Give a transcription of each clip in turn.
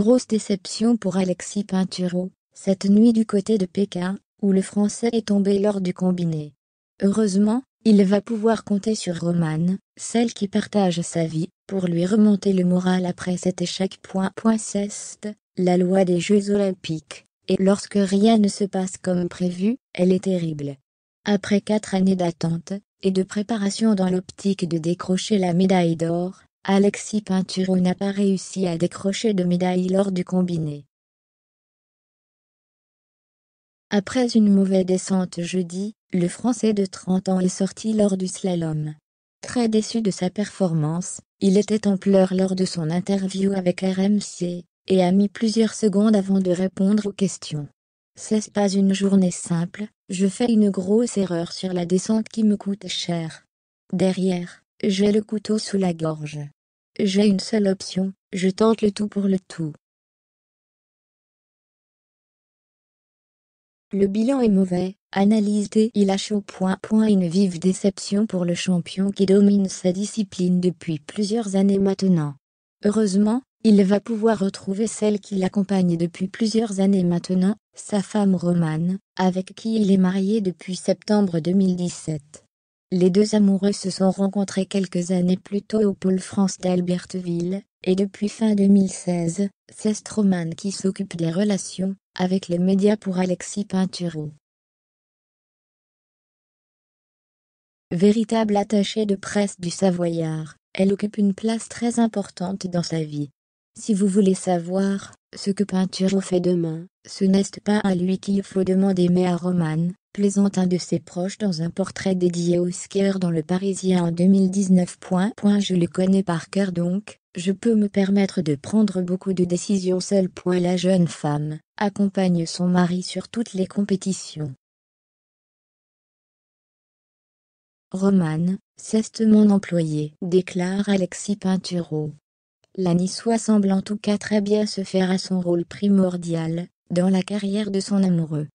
grosse déception pour Alexis Pinturo, cette nuit du côté de Pékin, où le Français est tombé lors du combiné. Heureusement, il va pouvoir compter sur Romane, celle qui partage sa vie, pour lui remonter le moral après cet échec. Point, point ceste, la loi des Jeux Olympiques, et lorsque rien ne se passe comme prévu, elle est terrible. Après quatre années d'attente, et de préparation dans l'optique de décrocher la médaille d'or, Alexis Pinturo n'a pas réussi à décrocher de médaille lors du combiné. Après une mauvaise descente jeudi, le Français de 30 ans est sorti lors du slalom. Très déçu de sa performance, il était en pleurs lors de son interview avec RMC, et a mis plusieurs secondes avant de répondre aux questions. C'est pas une journée simple, je fais une grosse erreur sur la descente qui me coûte cher. Derrière, j'ai le couteau sous la gorge. J'ai une seule option, je tente le tout pour le tout. Le bilan est mauvais, analyse il a au point point une vive déception pour le champion qui domine sa discipline depuis plusieurs années maintenant. Heureusement, il va pouvoir retrouver celle qui l'accompagne depuis plusieurs années maintenant, sa femme Romane, avec qui il est marié depuis septembre 2017. Les deux amoureux se sont rencontrés quelques années plus tôt au pôle France d'Alberteville, et depuis fin 2016, c'est Stroman qui s'occupe des relations avec les médias pour Alexis Pinturou. Véritable attachée de presse du Savoyard, elle occupe une place très importante dans sa vie. Si vous voulez savoir ce que Peintureau fait demain, ce n'est pas à lui qu'il faut demander mais à Roman, plaisante un de ses proches dans un portrait dédié au skieur dans le Parisien en 2019. je le connais par cœur donc, je peux me permettre de prendre beaucoup de décisions seule. la jeune femme accompagne son mari sur toutes les compétitions. Romane, c'est mon employé, déclare Alexis Pinturo. La Niçoise semble en tout cas très bien se faire à son rôle primordial, dans la carrière de son amoureux.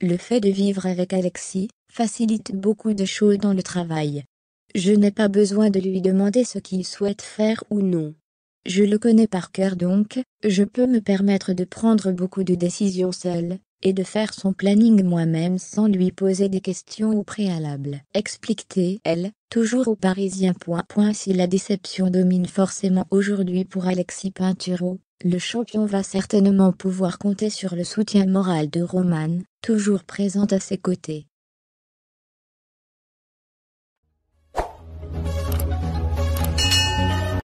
Le fait de vivre avec Alexis facilite beaucoup de choses dans le travail. Je n'ai pas besoin de lui demander ce qu'il souhaite faire ou non. Je le connais par cœur donc, je peux me permettre de prendre beaucoup de décisions seule, et de faire son planning moi-même sans lui poser des questions au préalable. explique elle toujours au Parisien. si la déception domine forcément aujourd'hui pour Alexis peintureau. Le champion va certainement pouvoir compter sur le soutien moral de Roman, toujours présent à ses côtés.